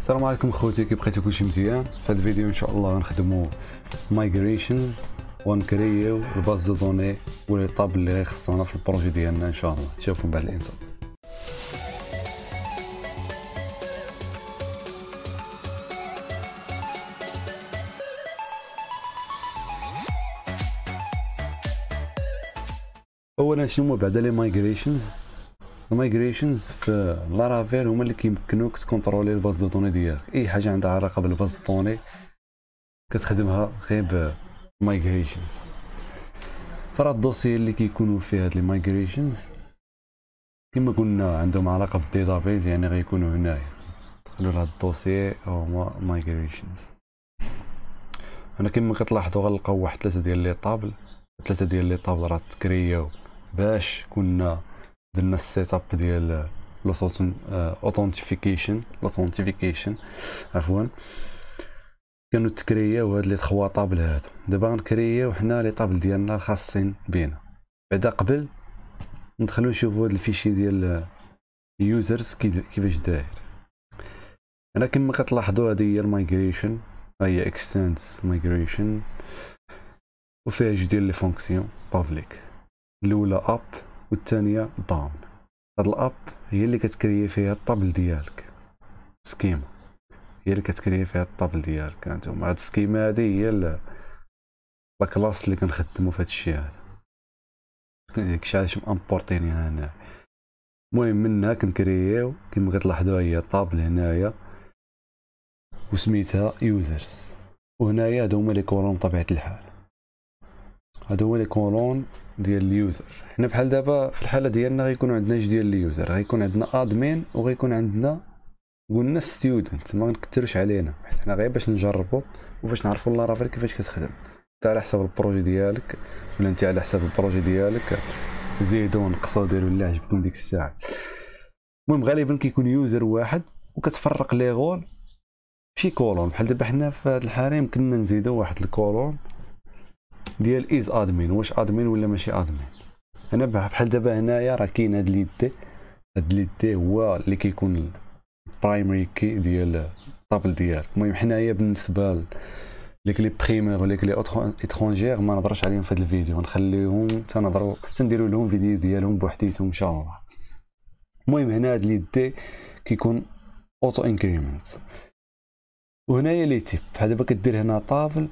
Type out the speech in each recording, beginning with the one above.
السلام عليكم خوتي كيف بقيتو كلشي مزيان في هذا الفيديو ان شاء الله غنخدمو مايغريشنز ونكريو الباز دو دوني ولي طاب اللي خصنا في البروجي ديالنا ان شاء الله تشوفو بعد الانتر اولا شنو بعدا لي مايغريشنز المايغريشنز في لارافيل هما اللي كيمكنوك تكونترولي الباز دو دوني ديالك اي حاجه عندها علاقه بالباز دو دوني كتخدمها غير بمايغريشنز فرا الدوسي اللي كيكونوا فيه هاد لي كما قلنا عندهم علاقه بالديتابيز يعني غيكونوا هنايا دخلوا لهاد الدوسي او مايغريشنز انا كما كتلاحظوا غنلقاو واحد ثلاثه ديال لي طابل ثلاثه ديال لي طابل راه تكرياو باش كنا درنا السيت اب ديال الاوثنتيفيكيشن آه، الاوثنتيفيكيشن عفوا كانوا تكرياو هاد لي تخوا طابل هادو دابا غنكرياو حنا لي طابل ديالنا الخاصين بينا بعدا قبل ندخلو نشوفو هاد الفيشي ديال اليوزرز كيفاش داير انا كما كتلاحظوا هادي هي المايغريشن هي اكستنس مايغريشن وفيها جوج ديال لي فونكسيون بابليك الاولى اب والثانيه داون هاد الاب هي اللي كتكري فيها الطبل ديالك سكيما هي اللي كتكري فيها الطبل ديالك هانتوما هاد السكيما هادي هي لا كلاس اللي كنخدمو في الشيء هذا كشي علاش مامبورطيني هنا المهم منها كنكرييو كما كتلاحظوا هي الطابل هنايا وسميتها يوزرز وهنايا هادو هما لي كولون بطبيعه الحال هادو هما لي كولون ديال اليوزر حنا بحال دابا في الحاله ديالنا غيكون عندنا جوج ديال اليوزر غيكون عندنا ادمين وغيكون عندنا قلنا ستودنت ما نكثروش علينا حيت حنا غير باش نجربوا وباش نعرفوا لارافيل كيفاش كتخدم انت على حساب البروجي ديالك ولا انت على حساب البروجي ديالك زيدوا ونقصوا ديروا اللي عجبكم ديك الساعه المهم غالبا كيكون يوزر واحد وكتفرق لي غول شي كولون بحال دابا حنا في هذا الحريم كنا نزيدوا واحد الكولون ديال از ادمين واش ادمين ولا ماشي ادمين انا بحال دابا هنايا راه كاين هاد لي تي هاد لي تي هو اللي كيكون البرايمري كي ديال الطابل ديالك المهم حنايا بالنسبه ليك لي بريمير وليك لي اترونجير ما نهضرش عليهم في هاد الفيديو نخليهم تنهضروا تنديروا لهم فيديو ديالهم بوحديتهم ان شاء الله المهم هنا هاد لي تي كيكون اوتو انكريمنت وهنايا لي تيب بحال دابا كدير هنا طابل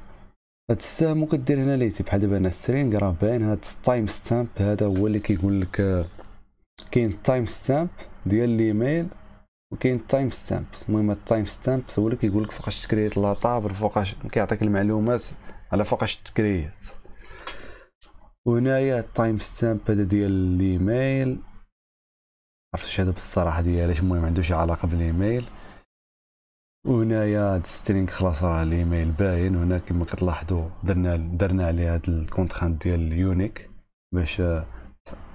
هاد السهم ممكن دير هنا ليتي بحال دابا هنا سترينغ راه باين هاد التايم ستامب هذا هو اللي كيقول لك كاين التايم ستامب ديال الايميل وكاين التايم ستامب المهم التايم ستامب هو اللي كيقول لك فوقاش تكريت لا طابل فوقاش كيعطيك المعلومات على فوقاش تكريت وهنايا التايم ستامب هذا ديال الايميل عرفتش هذا بالصراحه ديالي المهم ما عندوش علاقه بالايميل وهنايا هاد سترينغ خلاص راه الايميل باين هنا كما كتلاحظوا درنا درنا عليه هاد الكونترانت ديال اليونيك باش آه،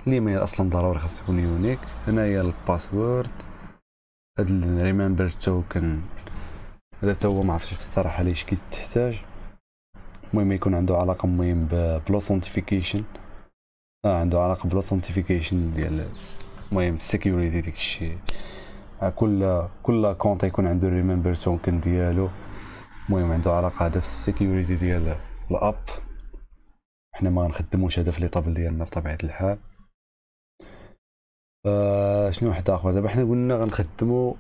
الايميل اصلا ضروري خاص يكون يونيك هنايا الباسورد هاد ريمبر توكن هذا تا هو ما عرفتش بصراحه ليش كيتحتاج المهم يكون عنده علاقه مهم بلوثنتيفيكيشن اه عنده علاقه بلوثنتيفيكيشن ديال المهم السكيورتي ديك الشيء كل كل كونت يكون عنده ريميمبر توكن ديالو المهم عنده علاقه هذا في السيكيوريتي ديال الاب حنا ما نخدموش هذا في لي طابل ديالنا بطبيعه الحال آه شنو واحد اخر دابا حنا قلنا غنخدمو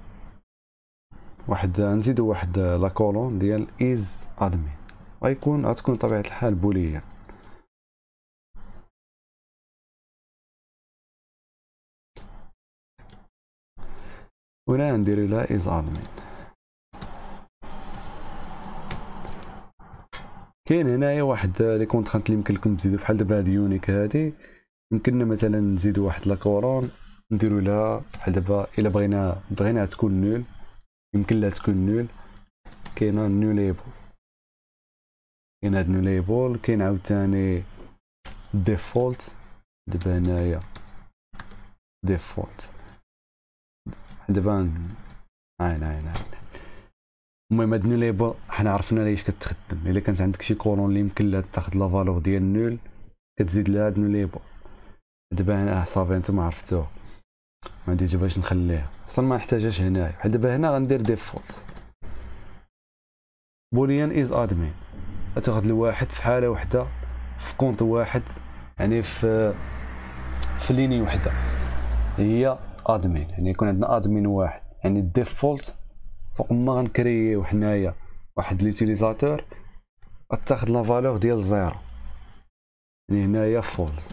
واحد نزيدو واحد لا كولون ديال از ادمين غيكون غتكون بطبيعه الحال بوليه ولا ندير لها ظالمين كاين هنايا واحد لي كونترانت لي يمكن لكم تزيدو بحال دابا هذه يونيك هادي يمكننا مثلا نزيدو واحد كورون نديرو لها بحال دابا الا بغينا بغيناها تكون نول يمكن لها تكون نول كاينه نوليبل كاين هاد نوليبل كاين عاوتاني ديفولت دابا هنايا ديفولت دابا عين عين عين المهم هاد نيليبل حنا عرفنا ليش كتخدم الا كانت عندك شي كولون اللي يمكن لها تاخد لا فالور ديال نول كتزيد لها هاد نيليبل دابا انا صافي نتوما عرفتوها ما عندي باش نخليها اصلا ما نحتاجهاش هنايا بحال دابا هنا غندير ديفولت بوليان از ادمين غتاخد الواحد في حاله وحده في كونت واحد يعني في في ليني وحده هي ادمين يعني يكون عندنا ادمين واحد يعني الديفولت فوق ما غنكرييو حنايا واحد ليوتيليزاتور تاخذ لا فالور ديال زيرو يعني هنايا فولز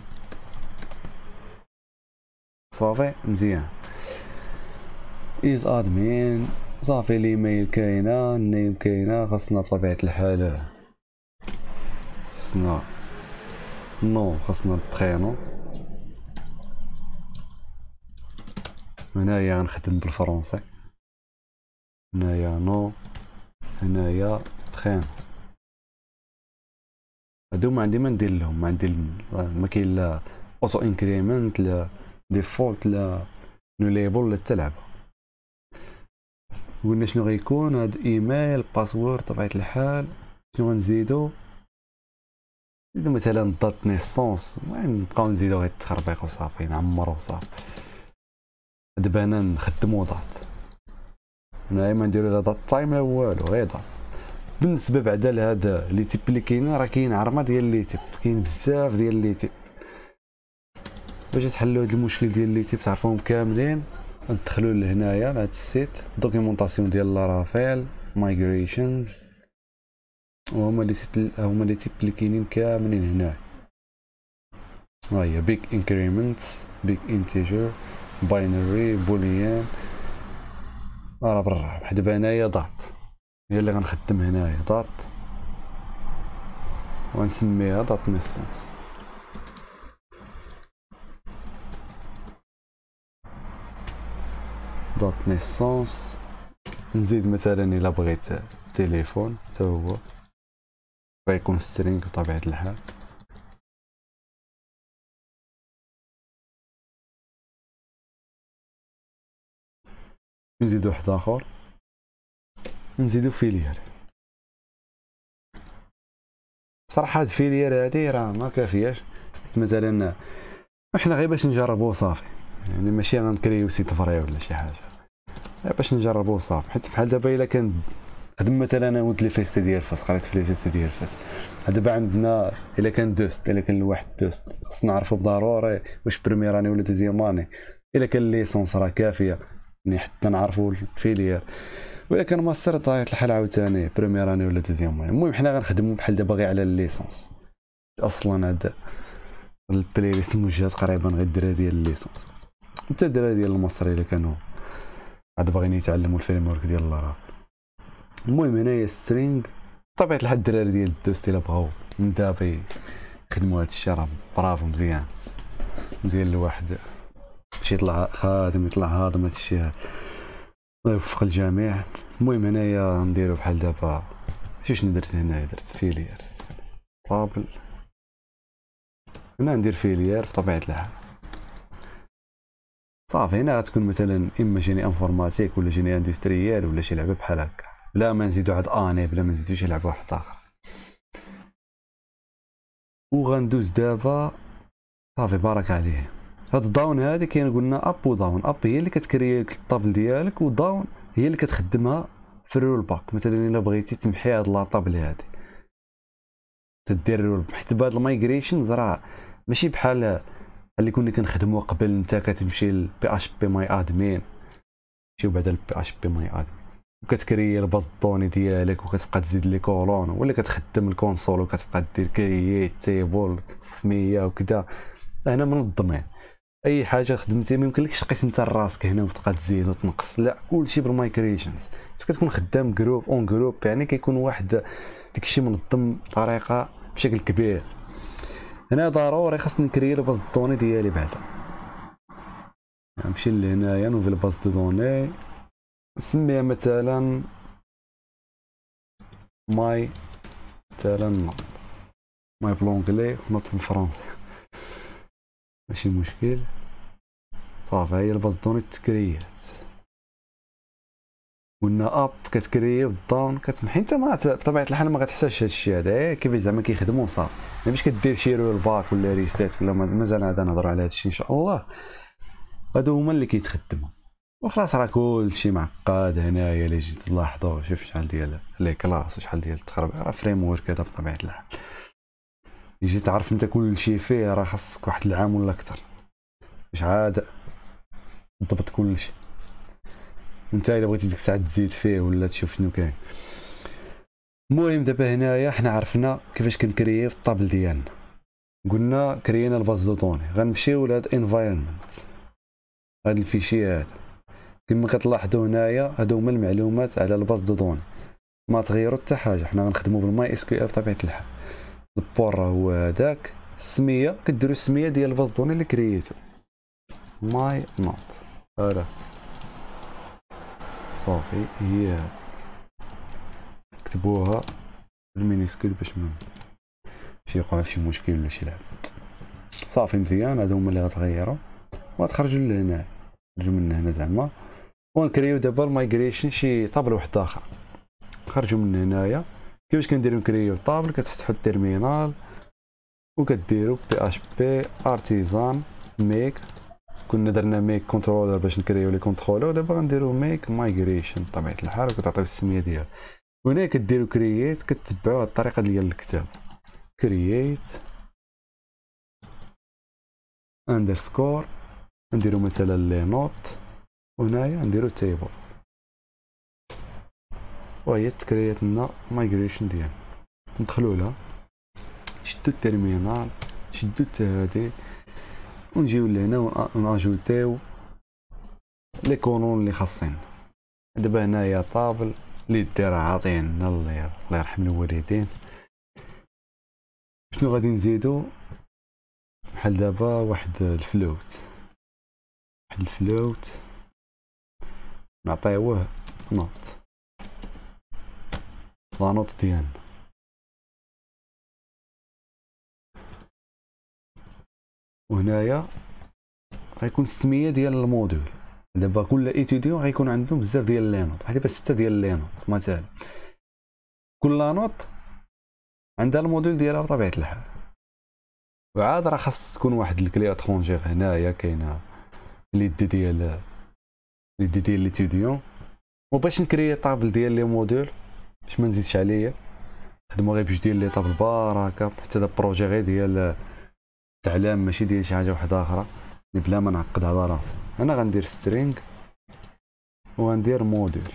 صافي مزيان از ادمين صافي الايميل كاينه النيم كاينه خاصنا بطبيعه الحال خاصنا نو خاصنا البرينو هنايا غنخدم بالفرنسي هنايا نو هنايا تخين هادو ما عندي ما ندير لهم ما عندي ما كاين لا اوتو انكريمنت لا ديفولت لا نو ليبل لا تلعب قلنا شنو غيكون هاد ايميل باسورد طبيعة الحال شنو غنزيدو نزيدو مثلا دات نيسونس نبقاو نزيدو غير التخربيق وصافي نعمرو وصافي دابا انا نخدمو وضعت انا ما نديرو لا دات تايم لا والو غير دات بالنسبه بعدا لهاد لي تيب اللي كاينين راه كاين عرمه ديال لي تيب كاين بزاف ديال لي تيب باش تحلو هاد المشكل ديال لي تيب تعرفوهم كاملين ندخلوا لهنايا لهاد السيت دوكيمونطاسيون ديال لارافيل مايغريشنز وهما لي سيت هما لي تيب اللي كاينين كاملين هنا ها هي بيك انكريمنت بيك انتجر باينري بوليان راه برا واحد انايا ضغط هي اللي غنخدم هنايا ضغط ونسميها ضغط نيسانس ضغط نيسانس نزيد مثلا الا بغيت تليفون حتى هو غيكون سترينغ بطبيعه الحال نزيدو واحد اخر نزيدو فيليير صراحة هاد فيلير هادي راه ما كافياش مثلا احنا غير باش نجربوه صافي يعني ماشي غنكريو سي تفري ولا شي حاجة غير باش نجربوه صافي حيت بحال دابا الا كان خدم مثلا انا ولد لي فيستي ديال فاس قريت في لي فيستي ديال فاس دابا عندنا الا كان دوست الا كان الواحد دوست خصنا نعرفو بضروري واش بريميراني ولا دوزيام اني الا كان ليسونس راه كافيه يعني حتى نعرفوا الفيلير ولكن ما ماستر طايت الحال عاوتاني بريمير اني ولا دوزيام المهم حنا غنخدموا بحال دابا غير على الليسونس اصلا هاد البلاي ليست موجهه تقريبا غير الدراري ديال الليسونس حتى الدراري ديال المصري اللي كانوا عاد باغيين يتعلموا الفريم ورك ديال الراب المهم هنايا السترينغ طبيعة الحال الدراري ديال الدوست الا بغاو من دابا يخدموا هاد الشي راه برافو مزيان مزيان الواحد باش يطلع خادم يطلع هاضم هذا الشيء الله يوفق الجميع المهم هنايا نديرو بحال دابا شنو درت هنايا درت فيلير طابل هنا ندير فيلير بطبيعة الحال صافي هنا غتكون مثلا اما جيني انفورماتيك ولا جيني اندستريال ولا شي لعبه بحال هكا بلا ما نزيدو عاد اني بلا ما نزيدو شي لعبه واحده اخرى وغندوز دابا صافي بارك عليه هاد الداون هادي كاين قلنا اب وداون اب هي اللي كتكري لك الطابل ديالك وداون هي اللي كتخدمها في الرول باك مثلا الا بغيتي تمحي هاد لاطابل هادي تدير الرول حيت بهاد المايغريشنز راه ماشي بحال اللي كنا كنخدمو قبل انت كتمشي للبي اش بي ماي ادمين تمشيو بعدا لبي اش بي ماي ادمين وكتكري الباز الدوني ديالك وكتبقى تزيد لي كولون ولا كتخدم الكونسول وكتبقى دير كرييت تيبل السميه وكذا هنا منظمين اي حاجه خدمتي ما يمكنلكش تقيس انت راسك هنا وتبقى تزيد وتنقص لا كلشي بالمايكريشنز كتكون خدام جروب اون جروب يعني كيكون واحد داكشي منظم بطريقه بشكل كبير هنا ضروري خاصني نكري الباز دوني ديالي بعدا نمشي لهنايا نوفي الباز دو دوني نسميها مثلا ماي مثلا نوت ماي بلونجلي نوت بالفرنسي ماشي مشكل صافي هي البازدوني تكريات قلنا اب كتكري والداون كتمحي انت ما بطبيعه الحال ما غتحتاجش هذا الشيء هذا كيفاش زعما كيخدموا صافي ما باش كدير شي باك ولا ريسيت ولا مازال عاد نهضر على هذا الشيء ان شاء الله هادو هما اللي كيتخدموا وخلاص راه كلشي معقد هنايا اللي جيت تلاحظوا شوف شحال ديال لي كلاس وشحال ديال التخربيق راه فريم ورك هذا بطبيعه الحال يجي تعرف انت كل شيء فيه راه خاصك واحد العام ولا اكثر باش عاد ضبط كل شيء انت الا بغيتي ديك الساعه تزيد فيه ولا تشوف شنو كاين المهم دابا هنايا حنا عرفنا كيفاش كنكريي في الطابل ديالنا قلنا كرينا الباز دوطوني غنمشيو لهاد انفايرمنت هاد الفيشي هذا كما كتلاحظوا هنايا هادو هما المعلومات على الباز دوطوني ما تغيروا حتى حاجه حنا غنخدموا بالماي اس كيو ال بطبيعه الحال البور هو هذاك السميه كديروا السميه ديال دوني اللي كرييتو ماي نوت هذا صافي هي كتبوها بالمينيسكول باش ما شي يقع شي مشكل ولا شي لعب صافي مزيان هادو هما اللي غتغيروا وغتخرجوا لهنا خرجوا من هنا زعما ونكريو دابا المايغريشن شي طابل واحد اخر خرجوا من هنايا كيفاش كنديرو نكريو طابل كتفتحو التيرمينال وكديرو بي اش بي ارتيزان ميك كنا درنا ميك كونترولر باش نكريو لي كونترولر دابا غنديرو ميك مايغريشن بطبيعه الحال وكتعطيو السميه ديالها هنايا كديرو كرييت كتبعو الطريقه ديال الكتاب كرييت اندرسكور نديرو مثلا لي نوت وهنايا نديرو تيبل وهي تكريات لنا مايغريشن ديالنا ندخلوا لها نشدو التيرمينال نشدو التهادي ونجيو لهنا ونجوتيو لي كولون اللي خاصين دابا هنايا طابل لي دير عاطينا الله يرحم الوالدين شنو غادي نزيدو بحال دابا واحد الفلوت واحد الفلوت نعطيوه نوت War not the end. وهنايا غيكون السميه ديال الموديول دابا كل ايتيديو غيكون عندهم بزاف ديال لي نوت دابا سته ديال لي نوت مثلا كل نوت عندها الموديول ديالها بطبيعه الحال وعاد راه خاص تكون واحد الكلي اترونجيغ هنايا كاينه لي ديال لي ديال ليتيديو وباش نكري طابل ديال لي موديول باش ما نزيدش عليا خدموا غير بجوج ديال لي طاب هكا حتى هذا بروجي غير ديال التعلام ماشي ديال شي حاجه وحده اخرى بلا ما نعقد على راسي انا غندير سترينغ وغندير موديل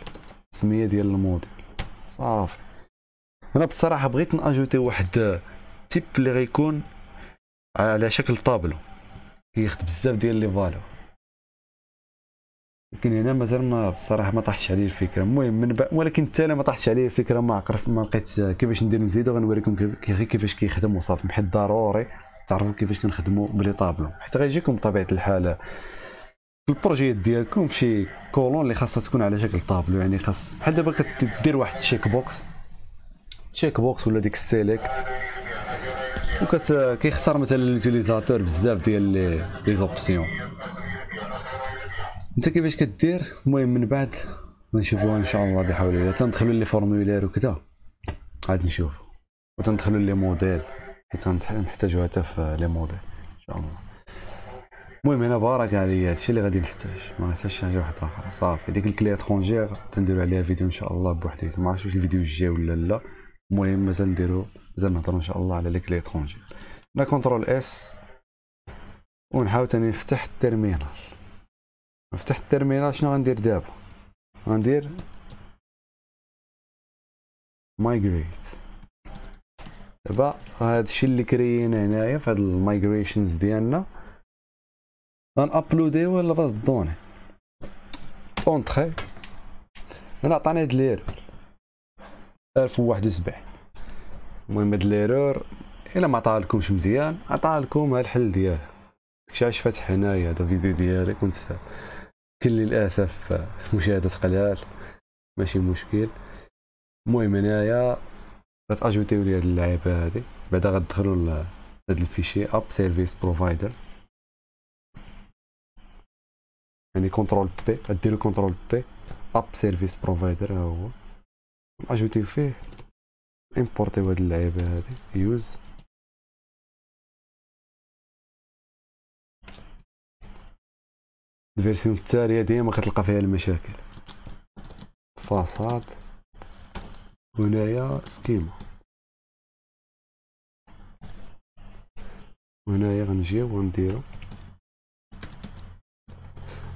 السميه ديال الموديل صافي انا بصراحه بغيت ناجوتي واحد تيب اللي غيكون على شكل طابلو كيخت بزاف ديال لي فالو لكن هنا مازال ما بصراحه ما طاحتش عليا الفكره المهم من بعد ولكن حتى انا ما طاحتش عليا الفكره ما عرفت ما لقيت كيفاش ندير نزيدو غنوريكم كيفاش كيخدم وصافي بحال ضروري تعرفوا كيفاش كنخدموا بلي طابلو حيت غيجيكم بطبيعه الحال البروجيات ديالكم شي كولون اللي خاصها تكون على شكل طابلو يعني خاص بحال دابا كدير واحد تشيك بوكس تشيك بوكس ولا ديك السيليكت وكيختار كيختار مثلا ليوتيليزاتور بزاف ديال لي زوبسيون انت كيفاش كدير المهم من بعد غنشوفوها ان شاء الله بحول الله تندخلوا لي فورمولير وكذا عاد نشوف وتندخلوا لي موديل حيت غنحتاجو حتى في لي موديل ان شاء الله المهم هنا بارك عليا هادشي اللي غادي نحتاج ما نحتاجش حاجه واحده اخرى صافي ديك الكلي اترونجير تنديرو عليها فيديو ان شاء الله بوحدي ما عرفتش واش الفيديو الجاي ولا لا المهم مازال نديرو مازال نهضرو ان شاء الله على لي كلي اترونجير انا كونترول اس ونحاول تاني نفتح التيرمينال نفتح الترمينال شنو غندير دابا غندير مايغريت دابا هادشي اللي كريينا هنايا في هاد المايغريشنز ديالنا ولا فاز دوني اونتخي هنا عطاني هاد ليرور 1071 المهم هاد ليرور الا ما عطاهالكمش مزيان عطاهالكم الحل ديالها داكشي علاش فاتح هنايا هذا الفيديو ديالي كنت كل للاسف مشاهده قلال ماشي مشكل المهم انايا غتاجوتيو لي هاد اللعيبه هادي بعدا غتدخلوا لهاد الفيشي اب سيرفيس بروفايدر يعني كنترول بي غديروا كنترول بي اب سيرفيس بروفايدر ها هو اجوتيو فيه امبورتيو هاد اللعيبه هادي يوز الفيرسيون التالية ديما كتلقى فيها المشاكل فاصات هنايا سكيما هنايا غنجيو ونديرو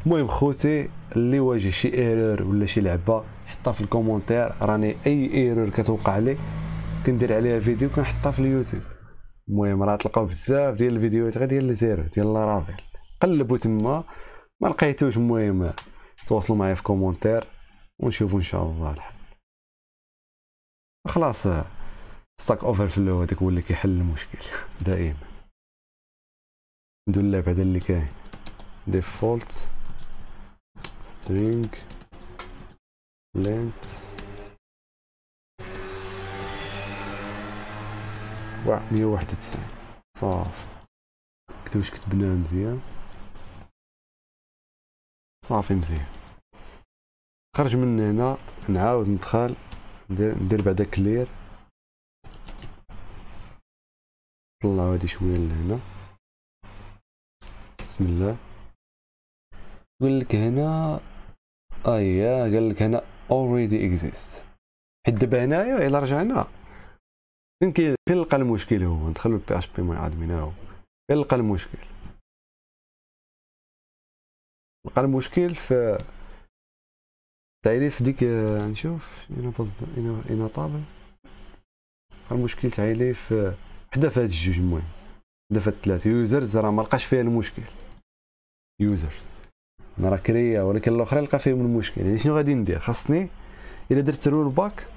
المهم خوتي اللي واجه شي ايرور ولا شي لعبه حطها في الكومونتير راني اي ايرور كتوقع لي كندير عليها فيديو كنحطها في اليوتيوب المهم راه تلقاو بزاف ديال الفيديوهات غير ديال الزيرو ديال لارافيل قلبوا تما ما لقيتوش المهم تواصلوا معايا في كومونتير ونشوفوا ان شاء الله الحل خلاص ستاك اوفر في فلو هذاك هو اللي كيحل المشكل دائما ندير اللعب هذا اللي كاين ديفولت سترينج لينت واحد مية وواحد وتسعين صافي كتبنا مزيان صافي مزيان خرج من هنا نعاود ندخل ندير, ندير بعدا كلير نطلعو هادي شويه لهنا بسم الله قال لك هنا ايا قال لك هنا اوريدي اكزيست حيت دابا هنايا الا رجعنا فين كاين فين لقى المشكل هو ندخلو البي اش بي ما عاد هو فين لقى المشكل بقى المشكل في تعريف ديك نشوف يعني هنا بوزيتيف هنا هنا طابل بقى المشكل تعريف حدا في هاد الجوج المهم حدا في هاد الثلاثة يوزرز راه ملقاش فيها المشكل يوزرز انا راه كريا ولكن الاخرين لقى فيهم المشكل يعني شنو غادي ندير خاصني الا درت رول باك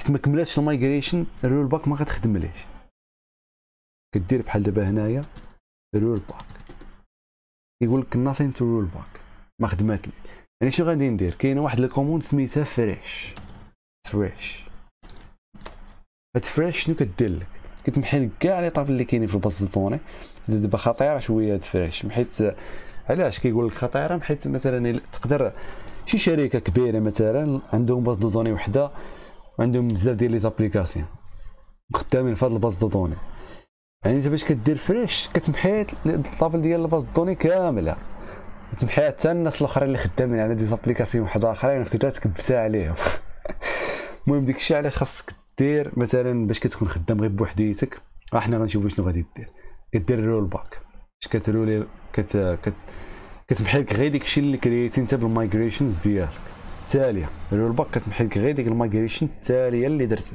حيت ما كملاتش المايغريشن رول باك ما غتخدم كدير بحال دابا هنايا رول باك يقول لك nothing to roll back ما خدمات لي يعني شنو غادي ندير كاينه واحد الكوموند سميتها فريش فريش هاد فريش شنو كدير لك كتمحي كاع لي طاب اللي كاينين في الباز دوني دابا خطيره شويه هاد فريش حيت علاش كيقول لك خطيره حيت مثلا تقدر شي شركه كبيره مثلا عندهم باز دوني وحده وعندهم بزاف ديال لي زابليكاسيون خدامين في هاد الباز دوني يعني انت باش كدير فريش كتمحي الطابل ديال الباز دوني كامله تمحي حتى الناس الاخرين اللي خدامين على دي زابليكاسيون حدا اخرين خدات كبسا عليهم المهم ديك الشيء علاش خاصك دير مثلا باش كتكون خدام غير بوحديتك راه حنا غنشوفو شنو غادي دير كدير رول باك باش كترولي كت كت كتمحي لك غير داك الشيء اللي كريتي انت بالمايغريشنز ديالك التاليه رول باك كتمحي لك غير ديك المايغريشن التاليه اللي درتي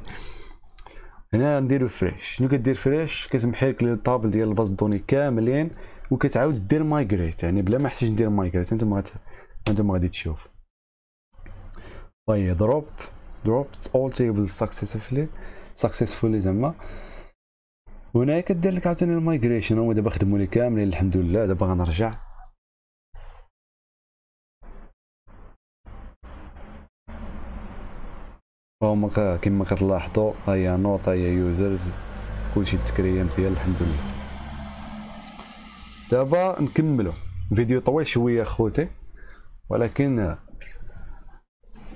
هنا نديرو فريش شنو كدير فريش كتمحي لك الطابل ديال الباز دوني كاملين وكتعاود دير مايغريت يعني بلا ما احتاج ندير مايغريت انتما غت... انتما غادي تشوف طيب دروب dropped اول تيبل successfully successfully زعما هنا كدير لك عاوتاني المايغريشن هما دابا خدموا لي كاملين الحمد لله دابا غنرجع هما كما كتلاحظوا ها هي نوت ها هي يوزرز كلشي التكريه مزيان الحمد لله دابا نكملوا فيديو طويل شويه خوتي ولكن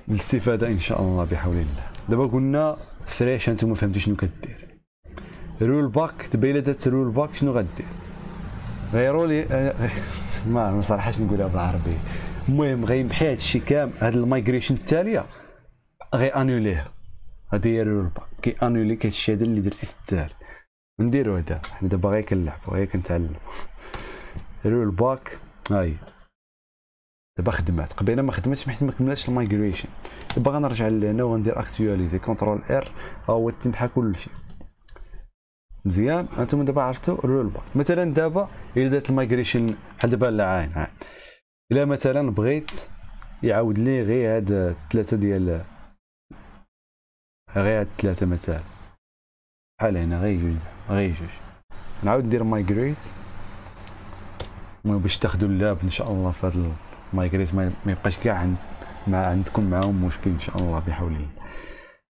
الاستفاده ان شاء الله بحول الله دابا قلنا فريش ما فهمتوا شنو كدير رول باك تبين الا رول باك شنو غدير غيروا لي ما ما صراحه نقولها بالعربي المهم غيمحي هادشي كامل هاد المايغريشن التاليه غي انوليه هي يريو باك كي انولي كيتشاد اللي درتي في التار نديرو هذا حنا دابا غير كنلعبو غير كنتعلمو رول باك هاي دابا خدمات قبيله ما خدمتش حيت ما كملاتش المايغريشن دابا غنرجع لهنا وغندير اكتواليزي كونترول ار ها هو تنحى كلشي مزيان انتم دابا عرفتوا رول باك مثلا دابا الا درت المايغريشن بحال دابا لا عين عين الا مثلا بغيت يعاود لي غير هاد ثلاثه ديال غير ثلاثة مثال بحال هنا غير جوج غير جوج نعاود ندير مايغريت المهم باش تاخدو اللاب ان شاء الله في هاد المايغريت ما يبقاش كاع عند مع عندكم معاهم مشكل ان شاء الله بحول الله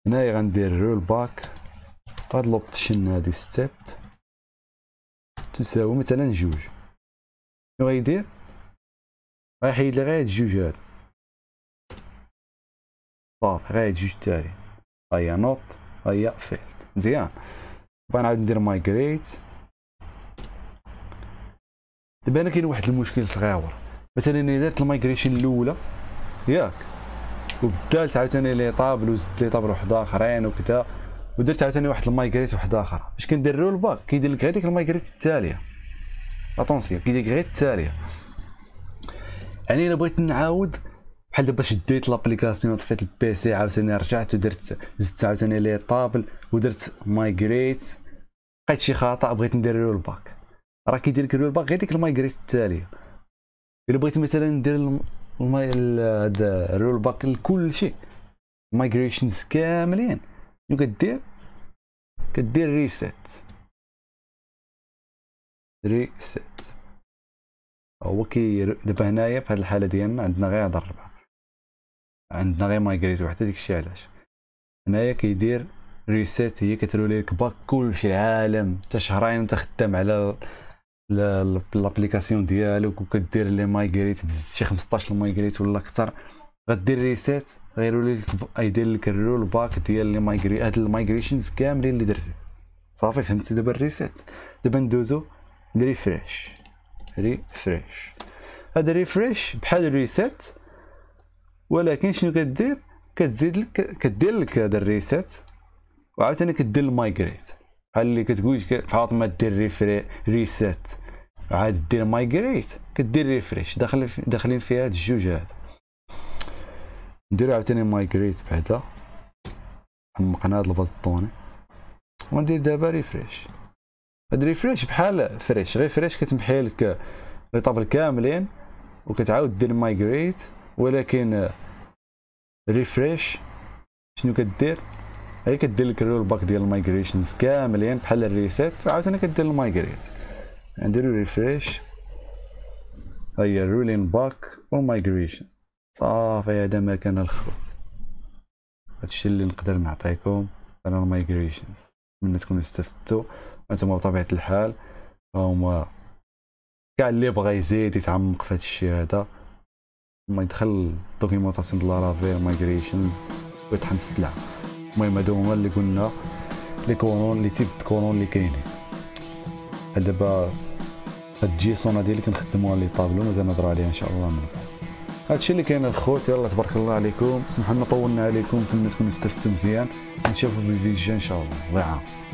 هنايا غندير رول باك هاد لوبشن هادي ستيب تساوي مثلا جوج شنو غيدير غيحيد لي غير جوج هاد صافي غير جوج تاني هيا نوت هيا فيل مزيان دابا نعاود ندير مايغريت دابا انا كاين واحد المشكل صغيور مثلا الا درت المايغريشن الاولى ياك وبدلت عاوتاني لي طابل وزدت لي طابل واحد اخرين وكذا ودرت عاوتاني واحد المايغريت واحد اخر باش كندير رول باك كيدير لك غير ديك المايغريت التاليه اتونسيون كيدير لك غير التاليه يعني الا بغيت نعاود بحال دابا شديت لابليكاسيون طفيت البي سي عاوتاني رجعت ودرت زدت عاوتاني لي طابل ودرت مايغريت لقيت شي خطا بغيت ندير رول باك راه كيدير لك رول باك غير ديك المايغريت التاليه الا بغيت مثلا ندير الماي هاد الرول باك لكل شيء مايغريشنز كاملين شنو كدير كدير ريسيت ريسيت هو كي دابا هنايا في هاد الحاله ديالنا عندنا غير هاد الربعه عندنا غير مايغريت وحده الشيء علاش هنايا كيدير ريسيت هي كترول لك باك كلشي العالم حتى شهرين انت خدام على لابليكاسيون ديالك وكدير لي مايغريت شي 15 مايغريت ولا اكثر غدير ريسيت غيرولي لك يدير لك الرول باك ديال لي مايغري هاد المايغريشنز كاملين اللي درتي صافي فهمتي دابا الريسيت دابا ندوزو ريفريش ريفريش هذا ريفريش بحال ريسيت ولكن شنو كدير كتزيد لك كدير لك هذا الريسيت وعاوتاني كدير المايغريت بحال اللي كتقول فاطمه دير ريسيت عاد دير مايغريت كدير ريفريش داخل داخلين في هاد الجوج هاد ندير عاوتاني مايغريت بعدا عمقنا هاد البطوني وندير دابا ريفريش هاد ريفريش بحال فريش غير فريش كتمحي لك ريطابل كاملين وكتعاود دير مايغريت ولكن ريفريش آه، شنو كدير هي كدير لك الرول باك ديال المايغريشنز كاملين بحال الريسيت عاوتاني كدير المايغريت نديرو ريفريش هي رولين باك مايغريشن صافي هذا ما كان الخوت هادشي اللي نقدر نعطيكم على المايغريشنز نتمنى تكونوا استفدتوا انتم بطبيعه الحال هما كاع اللي بغى يزيد يتعمق في هادشي هذا ما يدخل دوكيومونطاسيون ديال لارافير مايغريشنز ويطحن السلع المهم هادو هما اللي قلنا لي كورون لي تيب كورون اللي كاينين بحال دابا هاد سون هادي اللي كنخدموها لي طابلو مازال نهضر عليها ان شاء الله من بعد هادشي اللي كاين الخوت يلا تبارك الله عليكم سمحنا طولنا عليكم نتمنى تكونوا استفدتوا مزيان نشوفوا في فيديو ان شاء الله الله يعاون